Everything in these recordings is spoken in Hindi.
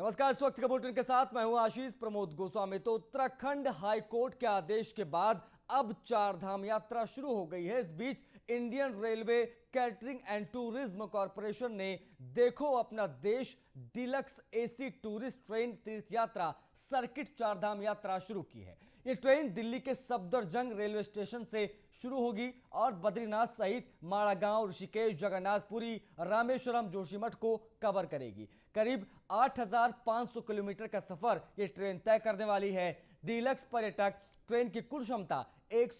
नमस्कार इस वक्त के बुलेटिन के साथ मैं हूं आशीष प्रमोद गोस्वामी तो उत्तराखंड हाईकोर्ट के आदेश के बाद अब चार धाम यात्रा शुरू हो गई है इस बीच Indian railway catering and tourism corporation ने देखो अपना देश डिलक्स एसी टूरिस्ट ट्रेन तीर्थ यात्रा सर्किट चार धाम यात्रा शुरू की है ये ट्रेन दिल्ली के सफदरजंग रेलवे स्टेशन से शुरू होगी और बद्रीनाथ सहित माड़ागांव ऋषिकेश जगन्नाथपुरी रामेश्वरम जोशीमठ को कवर करेगी करीब 8,500 किलोमीटर का सफर ये ट्रेन तय करने वाली है डीलक्स पर्यटक ट्रेन की कुल क्षमता एक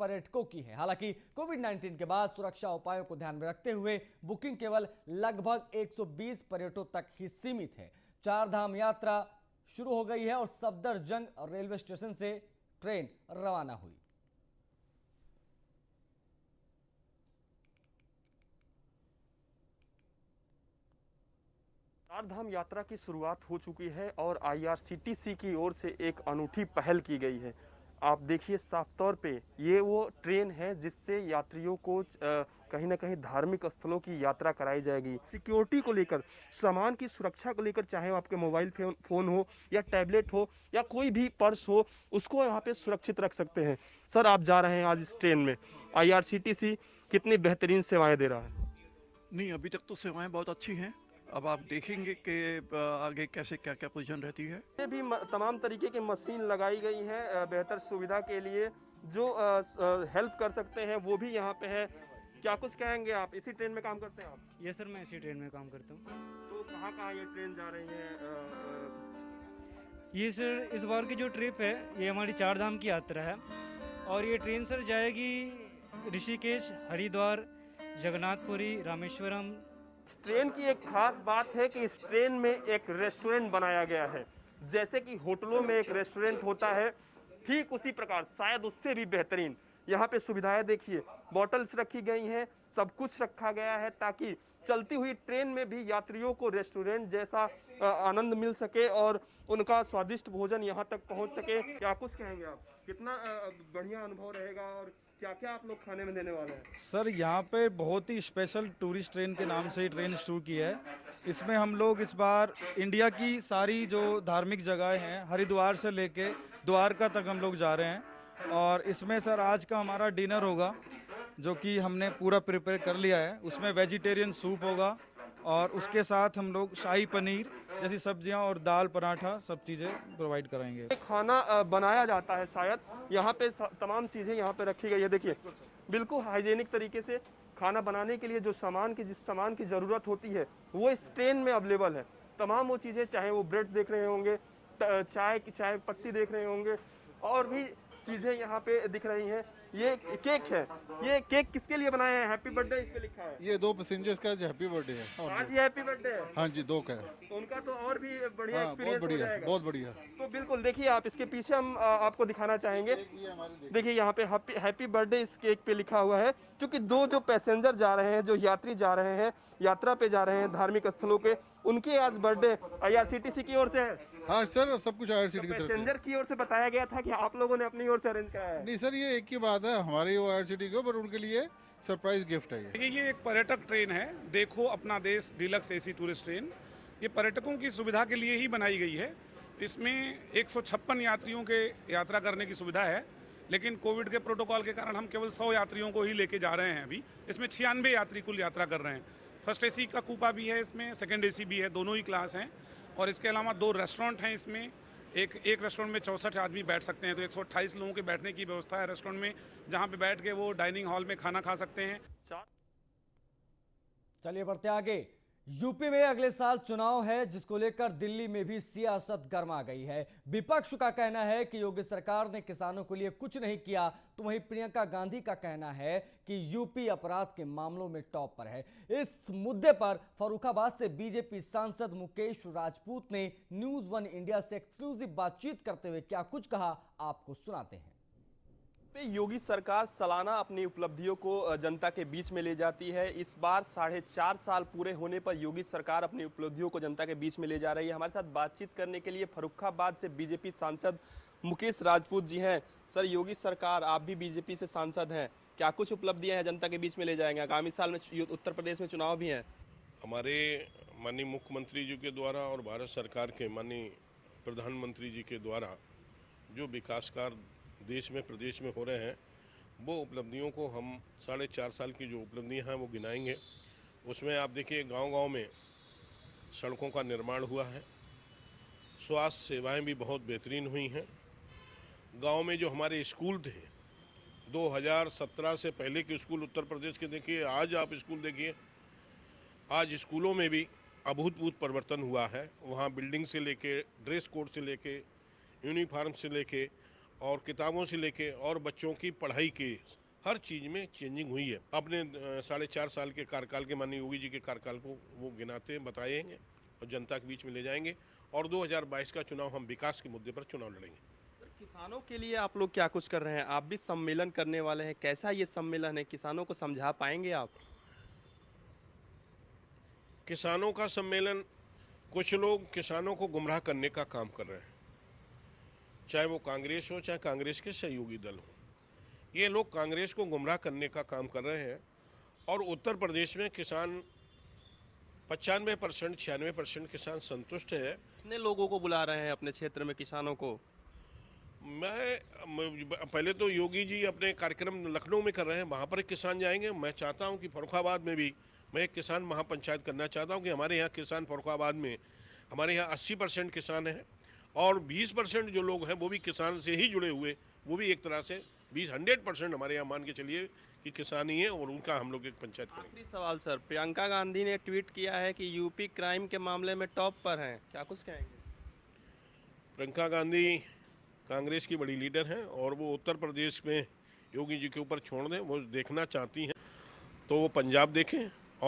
पर्यटकों की है हालांकि कोविड 19 के बाद सुरक्षा उपायों को ध्यान में रखते हुए बुकिंग केवल लगभग 120 पर्यटकों तक ही सीमित है चार धाम यात्रा शुरू हो गई है और सफदरजंग रेलवे स्टेशन से ट्रेन रवाना हुई चारधाम यात्रा की शुरुआत हो चुकी है और आईआरसीटीसी की ओर से एक अनूठी पहल की गई है आप देखिए साफ तौर पे ये वो ट्रेन है जिससे यात्रियों को कहीं ना कहीं धार्मिक स्थलों की यात्रा कराई जाएगी सिक्योरिटी को लेकर सामान की सुरक्षा को लेकर चाहे वो आपके मोबाइल फ़ोन हो या टैबलेट हो या कोई भी पर्स हो उसको यहाँ पे सुरक्षित रख सकते हैं सर आप जा रहे हैं आज इस ट्रेन में आई कितनी बेहतरीन सेवाएँ दे रहा है नहीं अभी तक तो सेवाएँ बहुत अच्छी हैं अब आप देखेंगे कि आगे कैसे क्या क्या पोजीशन रहती है ये भी तमाम तरीके की मशीन लगाई गई हैं बेहतर सुविधा के लिए जो आ, हेल्प कर सकते हैं वो भी यहाँ पे है क्या कुछ कहेंगे आप इसी ट्रेन में काम करते हैं आप ये सर मैं इसी ट्रेन में काम करता हूँ तो कहाँ कहाँ ये ट्रेन जा रही है ये सर इस बार की जो ट्रिप है ये हमारी चार धाम की यात्रा है और ये ट्रेन सर जाएगी ऋषिकेश हरिद्वार जगन्नाथपुरी रामेश्वरम इस ट्रेन की एक खास बात है कि इस ट्रेन में एक रेस्टोरेंट बनाया गया है जैसे कि होटलों में एक रेस्टोरेंट होता है ठीक उसी प्रकार शायद उससे भी बेहतरीन यहाँ पे सुविधाएं देखिए बॉटल्स रखी गई हैं सब कुछ रखा गया है ताकि चलती हुई ट्रेन में भी यात्रियों को रेस्टोरेंट जैसा आनंद मिल सके और उनका स्वादिष्ट भोजन यहाँ तक पहुँच सके क्या कुछ कहेंगे आप कितना बढ़िया अनुभव रहेगा और क्या क्या आप लोग खाने में देने वाले हैं सर यहाँ पे बहुत ही स्पेशल टूरिस्ट ट्रेन के नाम से ही ट्रेन शुरू की है इसमें हम लोग इस बार इंडिया की सारी जो धार्मिक जगह हैं हरिद्वार से लेके द्वारका तक हम लोग जा रहे हैं और इसमें सर आज का हमारा डिनर होगा जो कि हमने पूरा प्रिपेयर कर लिया है उसमें वेजिटेरियन सूप होगा और उसके साथ हम लोग शाही पनीर जैसी सब्जियां और दाल पराठा सब चीज़ें प्रोवाइड कराएंगे खाना बनाया जाता है शायद यहाँ पे तमाम चीज़ें यहाँ पे रखी गई है देखिए बिल्कुल हाइजेनिक तरीके से खाना बनाने के लिए जो सामान की जिस सामान की ज़रूरत होती है वो इस ट्रेन में अवेलेबल है तमाम वो चीज़ें चाहे वो ब्रेड देख रहे होंगे चाय चाय पत्ती देख रहे होंगे और भी चीज़ें यहाँ पे दिख रही हैं ये केक है ये केक किसके लिए बनाया है हैप्पी बर्थडे इस पे लिखा है ये दो पैसेंजर्स का हैप्पी बर्थडे है आज ये हैप्पी बर्थडे है हाँ जी दो का है तो उनका तो और भी बढ़िया हाँ, बहुत बढ़िया बहुत बढ़िया तो बिल्कुल देखिए आप इसके पीछे हम आ, आपको दिखाना चाहेंगे देखिए यहाँ पे हैप्पी बर्थडे इस केक पे लिखा हुआ है क्योंकि दो जो पैसेंजर जा रहे हैं जो यात्री जा रहे हैं यात्रा पे जा रहे हैं धार्मिक स्थलों के उनके आज बर्थडे आई की ओर से है हाँ सर सब कुछ आईआरसीटी तो की तरफ पैसेंजर की ओर से बताया गया था कि आप लोगों ने अपनी ओर से अरेंज कराया है नहीं सर ये एक ही बात है हमारे वो आयर आईआरसीटी को पर उनके लिए सरप्राइज गिफ्ट है ये ये एक पर्यटक ट्रेन है देखो अपना देश डिलक्स एसी टूरिस्ट ट्रेन ये पर्यटकों की सुविधा के लिए ही बनाई गई है इसमें एक यात्रियों के यात्रा करने की सुविधा है लेकिन कोविड के प्रोटोकॉल के कारण हम केवल सौ यात्रियों को ही लेके जा रहे हैं अभी इसमें छियानवे यात्री कुल यात्रा कर रहे हैं फर्स्ट एसी का कूपा भी है इसमें सेकेंड एसी भी है दोनों ही क्लास हैं और इसके अलावा दो रेस्टोरेंट हैं इसमें एक एक रेस्टोरेंट में चौंसठ आदमी बैठ सकते हैं तो एक लोगों के बैठने की व्यवस्था है रेस्टोरेंट में जहाँ पे बैठ के वो डाइनिंग हॉल में खाना खा सकते हैं चलिए बढ़ते आगे यूपी में अगले साल चुनाव है जिसको लेकर दिल्ली में भी सियासत गर्मा गई है विपक्ष का कहना है कि योगी सरकार ने किसानों के लिए कुछ नहीं किया तो वहीं प्रियंका गांधी का कहना है कि यूपी अपराध के मामलों में टॉप पर है इस मुद्दे पर फरुखाबाद से बीजेपी सांसद मुकेश राजपूत ने न्यूज वन इंडिया से एक्सक्लूसिव बातचीत करते हुए क्या कुछ कहा आपको सुनाते हैं पे योगी सरकार सालाना अपनी उपलब्धियों को जनता के बीच में ले जाती है इस बार साढ़े चार साल पूरे होने पर योगी सरकार अपनी उपलब्धियों को जनता के बीच में ले जा रही है हमारे साथ बातचीत करने के लिए फरुखाबाद से बीजेपी सांसद मुकेश राजपूत जी हैं सर योगी सरकार आप भी बीजेपी से सांसद हैं क्या कुछ उपलब्धियाँ हैं जनता के बीच में ले जाएंगे आगामी साल में उत्तर प्रदेश में चुनाव भी हैं हमारे माननीय मुख्यमंत्री जी के द्वारा और भारत सरकार के माननीय प्रधानमंत्री जी के द्वारा जो विकास कार्य देश में प्रदेश में हो रहे हैं वो उपलब्धियों को हम साढ़े चार साल की जो उपलब्धियाँ हैं वो गिनाएंगे उसमें आप देखिए गांव-गांव में सड़कों का निर्माण हुआ है स्वास्थ्य सेवाएं भी बहुत बेहतरीन हुई हैं गांव में जो हमारे स्कूल थे 2017 से पहले के स्कूल उत्तर प्रदेश के देखिए आज आप स्कूल देखिए आज स्कूलों में भी अभूतपूर्व परिवर्तन हुआ है वहाँ बिल्डिंग से लेके ड्रेस कोड से लेके यूनिफार्म से लेके और किताबों से लेके और बच्चों की पढ़ाई के हर चीज़ में चेंजिंग हुई है अपने साढ़े चार साल के कार्यकाल के माननीय योगी जी के कार्यकाल को वो गिनाते हैं बताएंगे और जनता के बीच में ले जाएंगे और 2022 का चुनाव हम विकास के मुद्दे पर चुनाव लड़ेंगे सर किसानों के लिए आप लोग क्या कुछ कर रहे हैं आप भी सम्मेलन करने वाले हैं कैसा ये सम्मेलन है किसानों को समझा पाएंगे आप किसानों का सम्मेलन कुछ लोग किसानों को गुमराह करने का काम कर रहे हैं चाहे वो कांग्रेस हो चाहे कांग्रेस के सहयोगी दल हो ये लोग कांग्रेस को गुमराह करने का काम कर रहे हैं और उत्तर प्रदेश में किसान पचानवे परसेंट छियानवे परसेंट किसान संतुष्ट है कितने लोगों को बुला रहे हैं अपने क्षेत्र में किसानों को मैं पहले तो योगी जी अपने कार्यक्रम लखनऊ में कर रहे हैं वहाँ पर किसान जाएंगे मैं चाहता हूँ कि फरुखाबाद में भी मैं एक किसान महापंचायत करना चाहता हूँ कि हमारे यहाँ किसान फरुखाबाद में हमारे यहाँ अस्सी परसेंट किसान हैं और 20 परसेंट जो लोग हैं वो भी किसान से ही जुड़े हुए वो भी एक तरह से बीस हंड्रेड परसेंट हमारे यहाँ मान के चलिए कि किसान ही है और उनका हम लोग एक पंचायत आखिरी सवाल सर प्रियंका गांधी ने ट्वीट किया है कि यूपी क्राइम के मामले में टॉप पर हैं क्या कुछ कहेंगे प्रियंका गांधी कांग्रेस की बड़ी लीडर हैं और वो उत्तर प्रदेश में योगी जी के ऊपर छोड़ दें वो देखना चाहती हैं तो वो पंजाब देखें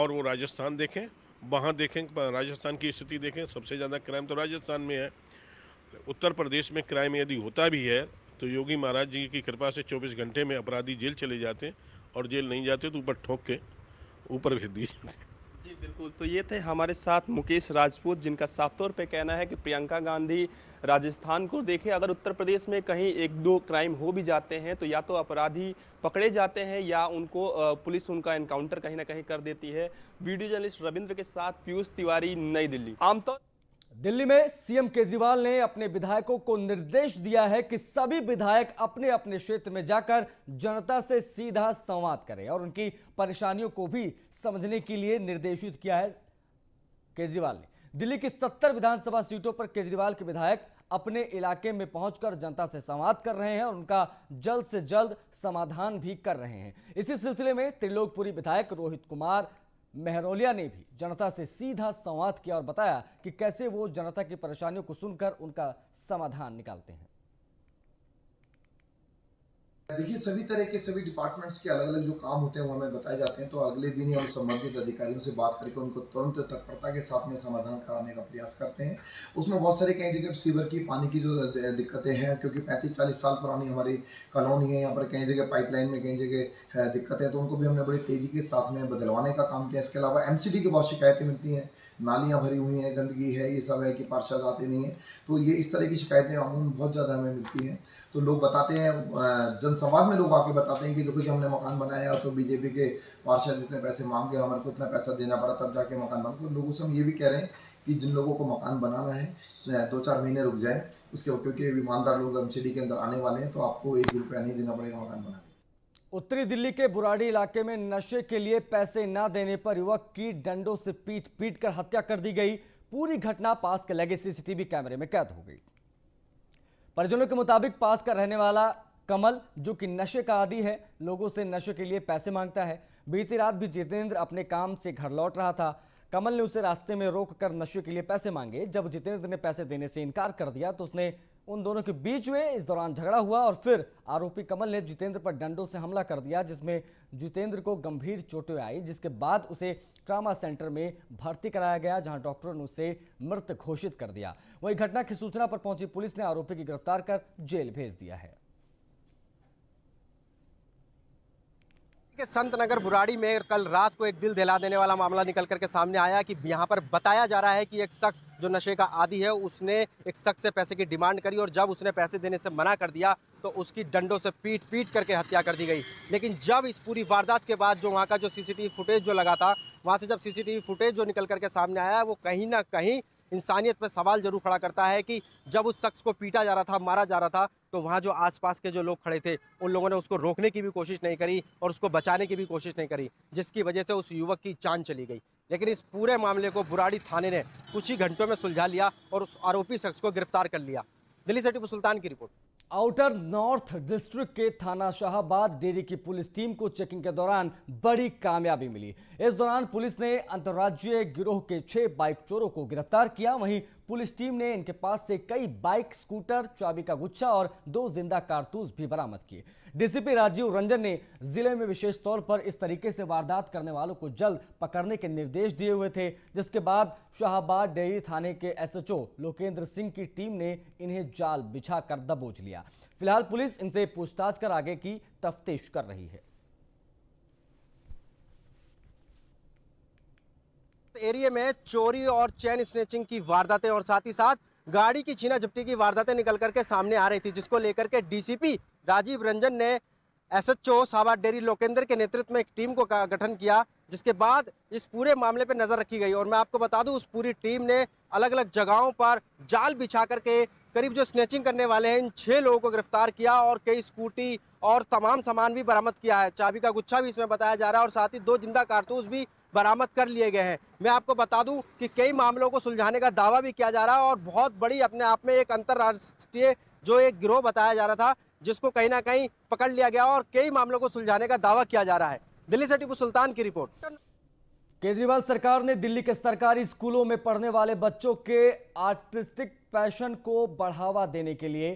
और वो राजस्थान देखें वहाँ देखें राजस्थान की स्थिति देखें सबसे ज़्यादा क्राइम तो राजस्थान में है उत्तर प्रदेश में क्राइम यदि होता भी है तो योगी महाराज जी की कृपा से 24 घंटे में अपराधी जेल चले जाते हैं और जेल नहीं जाते तो ऊपर ठोक के ऊपर भेज दिए जाते जी बिल्कुल तो ये थे हमारे साथ मुकेश राजपूत जिनका साफ तौर पे कहना है कि प्रियंका गांधी राजस्थान को देखे अगर उत्तर प्रदेश में कहीं एक दो क्राइम हो भी जाते हैं तो या तो अपराधी पकड़े जाते हैं या उनको पुलिस उनका एनकाउंटर कहीं ना कहीं कर देती है वीडियो जर्नलिस्ट रविंद्र के साथ पीयूष तिवारी नई दिल्ली आमतौर दिल्ली में सीएम केजरीवाल ने अपने विधायकों को निर्देश दिया है कि सभी विधायक अपने अपने क्षेत्र में जाकर जनता से सीधा संवाद करें और उनकी परेशानियों को भी समझने के लिए निर्देशित किया है केजरीवाल ने दिल्ली की सत्तर विधानसभा सीटों पर केजरीवाल के विधायक अपने इलाके में पहुंचकर जनता से संवाद कर रहे हैं और उनका जल्द से जल्द समाधान भी कर रहे हैं इसी सिलसिले में त्रिलोकपुरी विधायक रोहित कुमार मेहरोलिया ने भी जनता से सीधा संवाद किया और बताया कि कैसे वो जनता की परेशानियों को सुनकर उनका समाधान निकालते हैं देखिए सभी तरह के सभी डिपार्टमेंट्स के अलग अलग जो काम होते हैं वो हमें बताए जाते हैं तो अगले दिन ही हम संबंधित अधिकारियों से बात करके उनको तुरंत तत्परता के साथ में समाधान कराने का प्रयास करते हैं उसमें बहुत सारे कई जगह सीवर की पानी की जो दिक्कतें हैं क्योंकि पैंतीस चालीस साल पुरानी हमारी कॉलोनी है यहाँ पर कई जगह पाइपलाइन में कई जगह दिक्कतें तो उनको भी हमने बड़ी तेज़ी के साथ में बदलवाने का काम किया इसके अलावा एम के बहुत शिकायतें मिलती हैं नालियाँ भरी हुई हैं गंदगी है ये सब है कि पार्षद आते नहीं हैं तो ये इस तरह की शिकायतें अमून बहुत ज़्यादा हमें मिलती हैं तो लोग बताते हैं जनसंवाद में लोग आके बताते हैं कि देखो जी हमने मकान बनाया तो बीजेपी के पार्षद इतने पैसे मांगे हमारे को इतना पैसा देना पड़ा तब जाके मकान बना तो लोगों से हम ये भी कह रहे हैं कि जिन लोगों को मकान बनाना है दो चार महीने रुक जाए उसके क्योंकि ईमानदार लोग एम के अंदर आने वाले हैं तो आपको एक रुपया नहीं देना पड़ेगा मकान बनाने उत्तरी दिल्ली के बुराडी इलाके में नशे के लिए पैसे न देने पर युवक की डंडों से पीट पीट कर हत्या कर दी गई पूरी घटना पास के लगे सीसीटीवी कैमरे में कैद हो गई परिजनों के मुताबिक पास का रहने वाला कमल जो कि नशे का आदि है लोगों से नशे के लिए पैसे मांगता है बीती रात भी जितेंद्र अपने काम से घर लौट रहा था कमल ने उसे रास्ते में रोक कर नशे के लिए पैसे मांगे जब जितेंद्र ने पैसे देने से इनकार कर दिया तो उसने उन दोनों के बीच में इस दौरान झगड़ा हुआ और फिर आरोपी कमल ने जितेंद्र पर डंडों से हमला कर दिया जिसमें जितेंद्र को गंभीर चोटें आई जिसके बाद उसे ट्रामा सेंटर में भर्ती कराया गया जहां डॉक्टरों ने उसे मृत घोषित कर दिया वही घटना की सूचना पर पहुंची पुलिस ने आरोपी की गिरफ्तार कर जेल भेज दिया है के संत नगर बुराड़ी में कल रात को एक दिल दहला देने वाला मामला निकल करके सामने आया कि यहाँ पर बताया जा रहा है कि एक शख्स जो नशे का आदि है उसने एक शख्स से पैसे की डिमांड करी और जब उसने पैसे देने से मना कर दिया तो उसकी डंडों से पीट पीट करके हत्या कर दी गई लेकिन जब इस पूरी वारदात के बाद जो वहाँ का जो सीसीटीवी फुटेज जो लगा था वहाँ से जब सीसीटीवी फुटेज जो निकल करके सामने आया वो कहीं ना कहीं इंसानियत पर सवाल जरूर खड़ा करता है कि जब उस शख्स को पीटा जा रहा था मारा जा रहा था तो वहाँ जो आसपास के जो लोग खड़े थे उन लोगों ने उसको रोकने की भी कोशिश नहीं करी और उसको बचाने की भी कोशिश नहीं करी जिसकी वजह से उस युवक की जान चली गई लेकिन इस पूरे मामले को बुराड़ी थाने ने कुछ ही घंटों में सुलझा लिया और उस आरोपी शख्स को गिरफ्तार कर लिया दिल्ली से टीपू सुल्तान की रिपोर्ट आउटर नॉर्थ डिस्ट्रिक्ट के थाना शाहबाद डेरी की पुलिस टीम को चेकिंग के दौरान बड़ी कामयाबी मिली इस दौरान पुलिस ने अंतर्राज्यीय गिरोह के छह बाइक चोरों को गिरफ्तार किया वहीं पुलिस टीम ने इनके पास से कई बाइक स्कूटर चाबी का गुच्छा और दो जिंदा कारतूस भी बरामद किए डीसीपी राजीव रंजन ने जिले में विशेष तौर पर इस तरीके से वारदात करने वालों को जल्द पकड़ने के निर्देश दिए हुए थे जिसके बाद शाहबाद डेयरी थाने के एसएचओ लोकेंद्र सिंह की टीम ने इन्हें जाल बिछा कर दबोच लिया फिलहाल पुलिस इनसे पूछताछ कर आगे की तफ्तीश कर रही है एरिया में चोरी और चैन स्नेचिंग की वारदातें और साथ ही साथ गाड़ी की छीना झपटी की वारदातें निकल करके सामने आ रही थी जिसको लेकर के डीसीपी राजीव रंजन ने एसएचओ साबा डेरी लोकेंद्र के नेतृत्व में एक टीम को गठन किया जिसके बाद इस पूरे मामले पर नज़र रखी गई और मैं आपको बता दूं उस पूरी टीम ने अलग अलग जगहों पर जाल बिछा करके करीब जो स्नेचिंग करने वाले हैं इन छह लोगों को गिरफ्तार किया और कई स्कूटी और तमाम सामान भी बरामद किया है चाबी का गुच्छा भी इसमें बताया जा रहा है और साथ ही दो जिंदा कारतूस भी बरामद कर लिए गए हैं मैं आपको बता दूं कि कई मामलों को सुलझाने का दावा भी किया जा रहा है और बहुत बड़ी अपने आप में एक अंतर्राष्ट्रीय जो एक गिरोह बताया जा रहा था जिसको कहीं ना कहीं पकड़ लिया गया और कई मामलों को सुलझाने का दावा किया जा रहा है दिल्ली से टीपू सुल्तान की रिपोर्ट केजरीवाल सरकार ने दिल्ली के सरकारी स्कूलों में पढ़ने वाले बच्चों के आर्टिस्टिक पैशन को बढ़ावा देने के लिए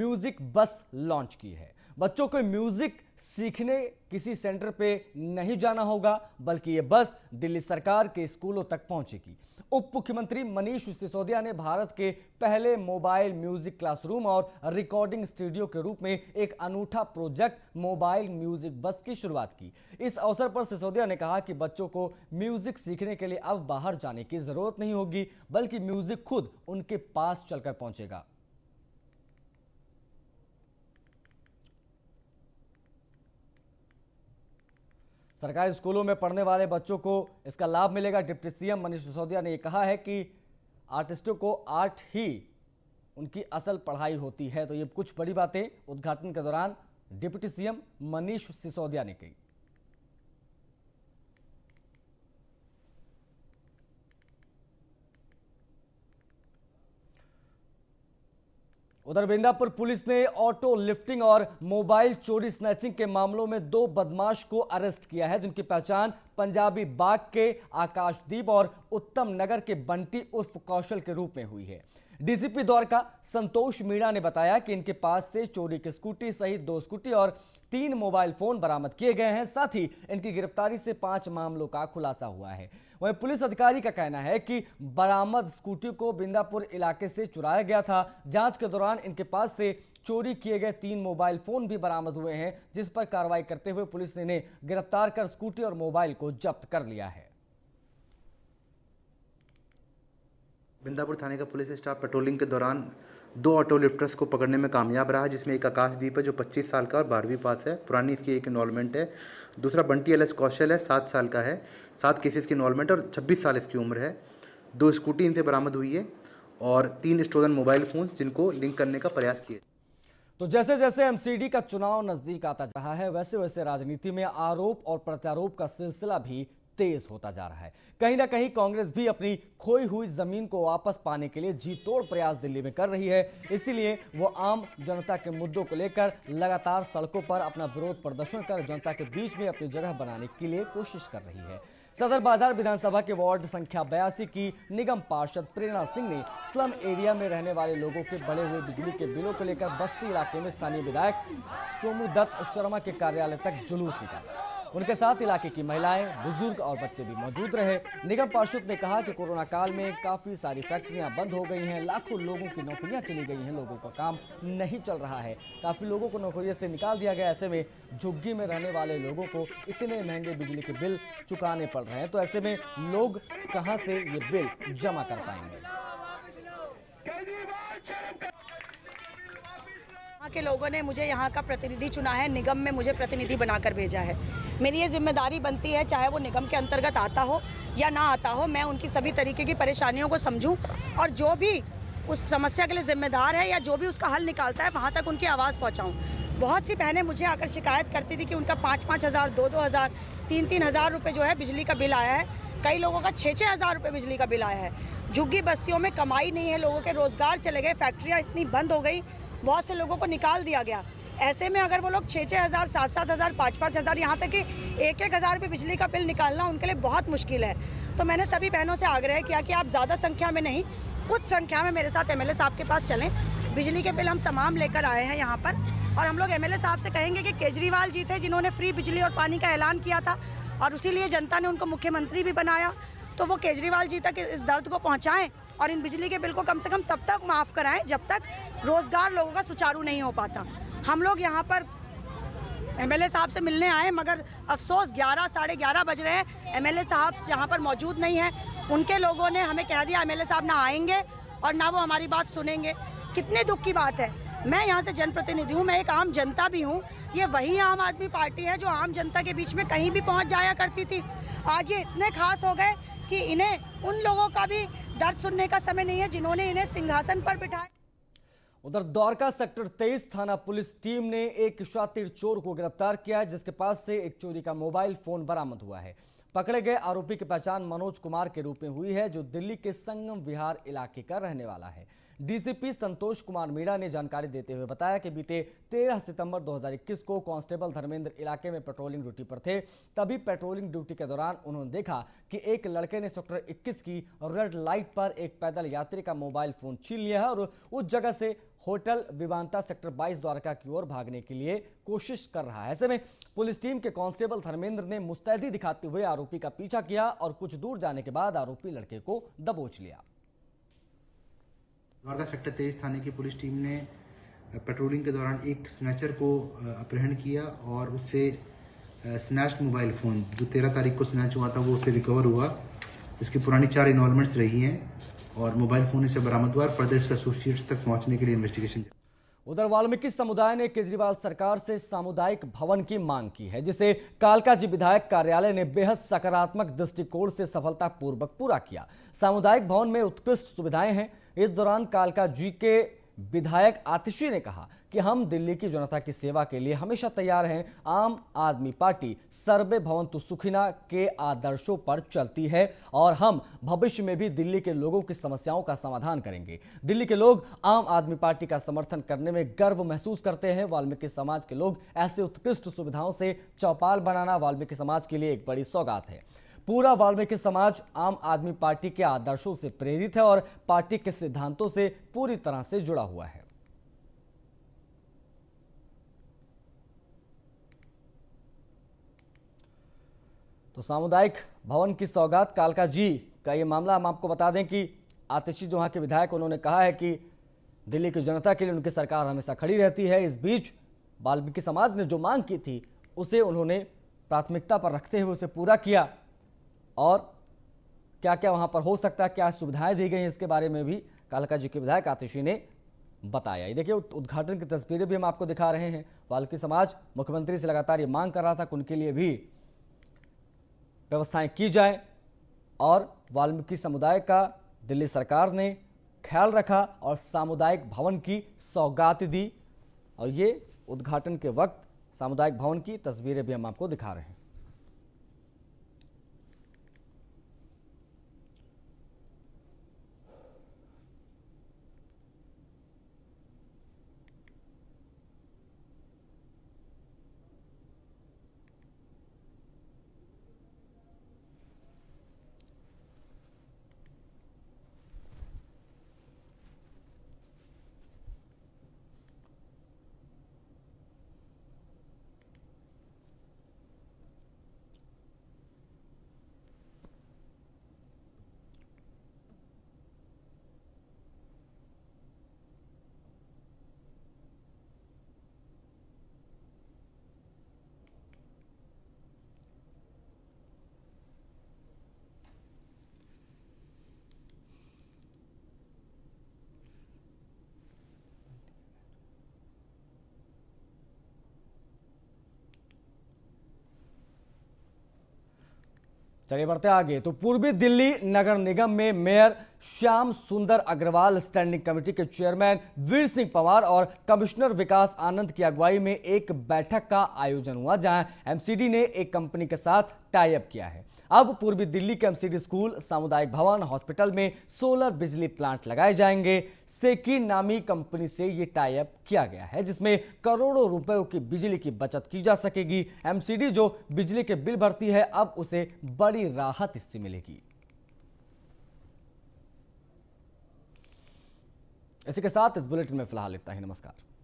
म्यूजिक बस लॉन्च की है बच्चों को म्यूजिक सीखने किसी सेंटर पे नहीं जाना होगा बल्कि ये बस दिल्ली सरकार के स्कूलों तक पहुंचेगी उप मुख्यमंत्री मनीष सिसोदिया ने भारत के पहले मोबाइल म्यूजिक क्लासरूम और रिकॉर्डिंग स्टूडियो के रूप में एक अनूठा प्रोजेक्ट मोबाइल म्यूजिक बस की शुरुआत की इस अवसर पर सिसोदिया ने कहा कि बच्चों को म्यूजिक सीखने के लिए अब बाहर जाने की जरूरत नहीं होगी बल्कि म्यूजिक खुद उनके पास चलकर पहुंचेगा सरकारी स्कूलों में पढ़ने वाले बच्चों को इसका लाभ मिलेगा डिप्टी सीएम मनीष सिसोदिया ने यह कहा है कि आर्टिस्टों को आर्ट ही उनकी असल पढ़ाई होती है तो ये कुछ बड़ी बातें उद्घाटन के दौरान डिप्टी सीएम मनीष सिसोदिया ने कही उधर बिंदापुर पुलिस ने ऑटो लिफ्टिंग और मोबाइल चोरी स्नैचिंग के मामलों में दो बदमाश को अरेस्ट किया है जिनकी पहचान पंजाबी बाग के आकाशदीप और उत्तम नगर के बंटी उर्फ कौशल के रूप में हुई है डीसीपी द्वारका संतोष मीणा ने बताया कि इनके पास से चोरी की स्कूटी सहित दो स्कूटी और तीन मोबाइल फोन बरामद किए गए हैं साथ ही इनकी गिरफ्तारी से पांच मामलों का खुलासा हुआ है वहीं पुलिस अधिकारी का कहना है कि बरामद स्कूटी को बिंदापुर इलाके से चुराया गया था जांच के दौरान इनके पास से चोरी किए गए तीन मोबाइल फोन भी बरामद हुए हैं जिस पर कार्रवाई करते हुए पुलिस ने इन्हें गिरफ्तार कर स्कूटी और मोबाइल को जब्त कर लिया है बिंदापुर थाने का पुलिस स्टाफ पेट्रोलिंग के दौरान दो ऑटो लिफ्टर्स को पकड़ने में कामयाब रहा जिसमें एक आकाशदीप है जो 25 साल का और बारहवीं पास है पुरानी इसकी एक इन्वॉलमेंट है दूसरा बंटी एल एस कौशल है सात साल का है सात केसेस की इन्वॉलमेंट और छब्बीस साल इसकी उम्र है दो स्कूटी इनसे बरामद हुई है और तीन स्टोलन मोबाइल फ़ोन जिनको लिंक करने का प्रयास किए तो जैसे जैसे एमसीडी का चुनाव नजदीक आता जा रहा है वैसे वैसे राजनीति में आरोप और प्रत्यारोप का सिलसिला भी तेज होता जा रहा है कहीं ना कहीं कांग्रेस भी अपनी खोई हुई जमीन को वापस पाने के लिए जी तोड़ प्रयास दिल्ली में कर रही है इसीलिए वो आम जनता के मुद्दों को लेकर लगातार सड़कों पर अपना विरोध प्रदर्शन कर जनता के बीच में अपनी जगह बनाने के लिए कोशिश कर रही है सदर बाजार विधानसभा के वार्ड संख्या बयासी की निगम पार्षद प्रेरणा सिंह ने स्लम एरिया में रहने वाले लोगों के बढ़े हुए बिजली के बिलों को लेकर बस्ती इलाके में स्थानीय विधायक सोमू दत्त शर्मा के कार्यालय तक जुलूस निकाला उनके साथ इलाके की महिलाएं बुजुर्ग और बच्चे भी मौजूद रहे निगम पार्षद ने कहा कि कोरोना काल में काफी सारी फैक्ट्रियां बंद हो गई हैं लाखों लोगों की नौकरियां चली गई हैं लोगों का काम नहीं चल रहा है काफी लोगों को नौकरियों से निकाल दिया गया ऐसे में झुग्गी में रहने वाले लोगों को इतने महंगे बिजली के बिल चुकाने पड़ रहे हैं तो ऐसे में लोग कहाँ से ये बिल जमा कर पाएंगे यहाँ के लोगों ने मुझे यहाँ का प्रतिनिधि चुना है निगम में मुझे प्रतिनिधि बनाकर भेजा है मेरी ये जिम्मेदारी बनती है चाहे वो निगम के अंतर्गत आता हो या ना आता हो मैं उनकी सभी तरीके की परेशानियों को समझूँ और जो भी उस समस्या के लिए जिम्मेदार है या जो भी उसका हल निकालता है वहाँ तक उनकी आवाज़ पहुँचाऊँ बहुत सी बहनें मुझे आकर शिकायत करती थी कि उनका पाँच पाँच हज़ार दो दो हज़ार तीन तीन हज़ार रुपये जो है बिजली का बिल आया है कई लोगों का छः छः हज़ार रुपये बिजली का बिल आया है झुग्गी बस्तियों में कमाई नहीं है लोगों के रोज़गार चले गए फैक्ट्रियाँ इतनी बंद हो गई बहुत से लोगों को निकाल दिया गया ऐसे में अगर वो लोग छः छः हज़ार सात सात हज़ार पाँच पाँच हज़ार यहाँ तक कि एक एक हज़ार रुपये बिजली का बिल निकालना उनके लिए बहुत मुश्किल है तो मैंने सभी बहनों से आग्रह किया कि आप ज़्यादा संख्या में नहीं कुछ संख्या में मेरे साथ एमएलए साहब के पास चलें बिजली के बिल हम तमाम लेकर आए हैं यहाँ पर और हम लोग एम साहब से कहेंगे कि केजरीवाल जी थे जिन्होंने फ्री बिजली और पानी का ऐलान किया था और उसी जनता ने उनको मुख्यमंत्री भी बनाया तो वो केजरीवाल जी तक इस दर्द को पहुँचाएँ और इन बिजली के बिल को कम से कम तब तक माफ़ कराएं जब तक रोज़गार लोगों का सुचारू नहीं हो पाता हम लोग यहाँ पर एमएलए साहब से मिलने आए मगर अफसोस ग्यारह साढ़े ग्यारह बज रहे हैं एमएलए साहब यहाँ पर मौजूद नहीं हैं उनके लोगों ने हमें कह दिया एमएलए साहब ना आएंगे और ना वो हमारी बात सुनेंगे कितने दुख की बात है मैं यहाँ से जनप्रतिनिधि हूँ मैं एक आम जनता भी हूँ ये वही आम आदमी पार्टी है जो आम जनता के बीच में कहीं भी पहुँच जाया करती थी आज ये इतने खास हो गए कि इन्हें उन लोगों का भी दर्द सुनने का समय नहीं है जिन्होंने इन्हें सिंहासन पर बिठाया उधर द्वारका सेक्टर 23 थाना पुलिस टीम ने एक शातिर चोर को गिरफ्तार किया है जिसके पास से एक चोरी का मोबाइल फोन बरामद हुआ है पकड़े गए आरोपी की पहचान मनोज कुमार के रूप में हुई है जो दिल्ली के संगम विहार इलाके का रहने वाला है डीसीपी संतोष कुमार मीणा ने जानकारी देते हुए बताया कि बीते 13 सितंबर 2021 को कांस्टेबल धर्मेंद्र इलाके में पेट्रोलिंग ड्यूटी पर थे तभी पेट्रोलिंग ड्यूटी के दौरान उन्होंने देखा कि एक लड़के ने सेक्टर 21 की रेड लाइट पर एक पैदल यात्री का मोबाइल फोन छीन लिया है और उस जगह से होटल विमानता सेक्टर 22 द्वारका की ओर भागने के लिए कोशिश कर रहा है ऐसे में पुलिस टीम के कांस्टेबल धर्मेंद्र ने मुस्तैदी दिखाते हुए आरोपी का पीछा किया और कुछ दूर जाने के बाद आरोपी लड़के को दबोच लिया द्वारका सेक्टर तेईस थाने की पुलिस टीम ने पेट्रोलिंग के दौरान एक स्नैचर को अपहरण किया और उससे स्नैच मोबाइल फ़ोन जो तेरह तारीख को स्नैच हुआ था वो उससे रिकवर हुआ इसकी पुरानी चार इन्वॉलमेंट्स रही हैं और मोबाइल फ़ोन इसे बरामद हुआ और प्रदेश के एसोसिएट्स तक पहुंचने के लिए इन्वेस्टिगेशन उधर वाल्मीकि समुदाय ने केजरीवाल सरकार से सामुदायिक भवन की मांग की है जिसे कालकाजी विधायक कार्यालय ने बेहद सकारात्मक दृष्टिकोण से सफलतापूर्वक पूरा किया सामुदायिक भवन में उत्कृष्ट सुविधाएं हैं इस दौरान कालका जी के विधायक आतिशी ने कहा कि हम दिल्ली की जनता की सेवा के लिए हमेशा तैयार हैं आम आदमी पार्टी सर्वे तो सुखिना के आदर्शों पर चलती है और हम भविष्य में भी दिल्ली के लोगों की समस्याओं का समाधान करेंगे दिल्ली के लोग आम आदमी पार्टी का समर्थन करने में गर्व महसूस करते हैं वाल्मीकि समाज के लोग ऐसे उत्कृष्ट सुविधाओं से चौपाल बनाना वाल्मीकि समाज के लिए एक बड़ी सौगात है पूरा वाल्मीकि समाज आम आदमी पार्टी के आदर्शों से प्रेरित है और पार्टी के सिद्धांतों से पूरी तरह से जुड़ा हुआ है तो सामुदायिक भवन की सौगात कालका जी का यह मामला हम आपको बता दें कि आतिशी जो वहां के विधायक उन्होंने कहा है कि दिल्ली की जनता के लिए उनकी सरकार हमेशा खड़ी रहती है इस बीच वाल्मीकि समाज ने जो मांग की थी उसे उन्होंने प्राथमिकता पर रखते हुए उसे पूरा किया और क्या क्या वहाँ पर हो सकता है क्या सुविधाएं दी गई हैं इसके बारे में भी कालका जी के विधायक आतिशी ने बताया देखिए उद्घाटन की तस्वीरें भी हम आपको दिखा रहे हैं वाल्की समाज मुख्यमंत्री से लगातार ये मांग कर रहा था कि उनके लिए भी व्यवस्थाएं की जाए और वाल्मीकि समुदाय का दिल्ली सरकार ने ख्याल रखा और सामुदायिक भवन की सौगात दी और ये उद्घाटन के वक्त सामुदायिक भवन की तस्वीरें भी हम आपको दिखा रहे हैं चलिए बढ़ते आगे तो पूर्वी दिल्ली नगर निगम में mayor Shyam Sundar Agarwal standing committee के चेयरमैन वीर सिंह पवार और कमिश्नर विकास आनंद की अगुवाई में एक बैठक का आयोजन हुआ जहां एमसीडी ने एक कंपनी के साथ टाई अप किया है अब पूर्वी दिल्ली के एमसीडी स्कूल सामुदायिक भवन हॉस्पिटल में सोलर बिजली प्लांट लगाए जाएंगे सेकी नामी कंपनी से ये टाइप किया गया है जिसमें करोड़ों रुपयों की बिजली की बचत की जा सकेगी एमसीडी जो बिजली के बिल भरती है अब उसे बड़ी राहत इससे मिलेगी इसी के साथ इस बुलेटिन में फिलहाल इतना ही नमस्कार